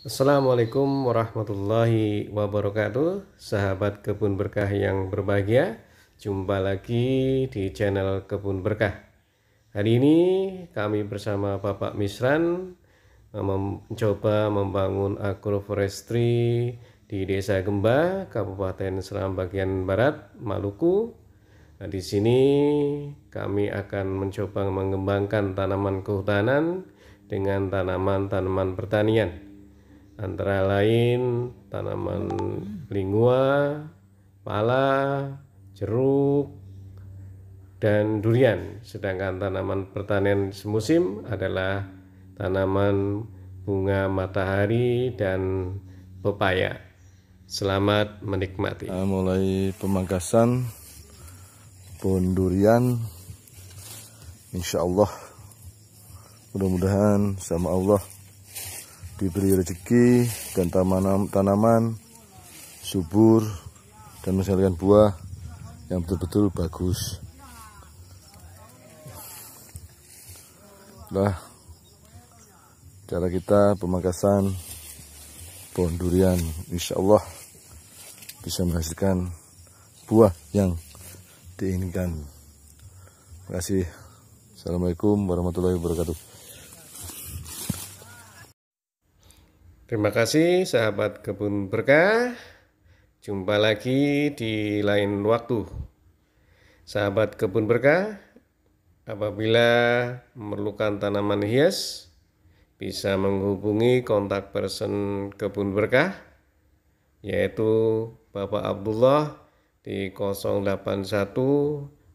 Assalamualaikum warahmatullahi wabarakatuh Sahabat Kebun Berkah yang berbahagia Jumpa lagi di channel Kebun Berkah Hari ini kami bersama Bapak Misran eh, Mencoba membangun agroforestry di Desa Gemba, Kabupaten Seram bagian Barat, Maluku nah, Di sini kami akan mencoba mengembangkan tanaman kehutanan dengan tanaman-tanaman pertanian antara lain tanaman lingua, pala, jeruk, dan durian. Sedangkan tanaman pertanian semusim adalah tanaman bunga matahari dan pepaya. Selamat menikmati. Nah, mulai pemangkasan pohon durian. Insya Allah, mudah-mudahan sama Allah diberi rezeki dan tanaman, tanaman subur dan menghasilkan buah yang betul-betul bagus Nah, cara kita pemangkasan pohon durian insya Allah bisa menghasilkan buah yang diinginkan terima kasih Assalamualaikum warahmatullahi wabarakatuh Terima kasih sahabat kebun berkah. Jumpa lagi di lain waktu. Sahabat kebun berkah, apabila memerlukan tanaman hias, bisa menghubungi kontak person kebun berkah yaitu Bapak Abdullah di 081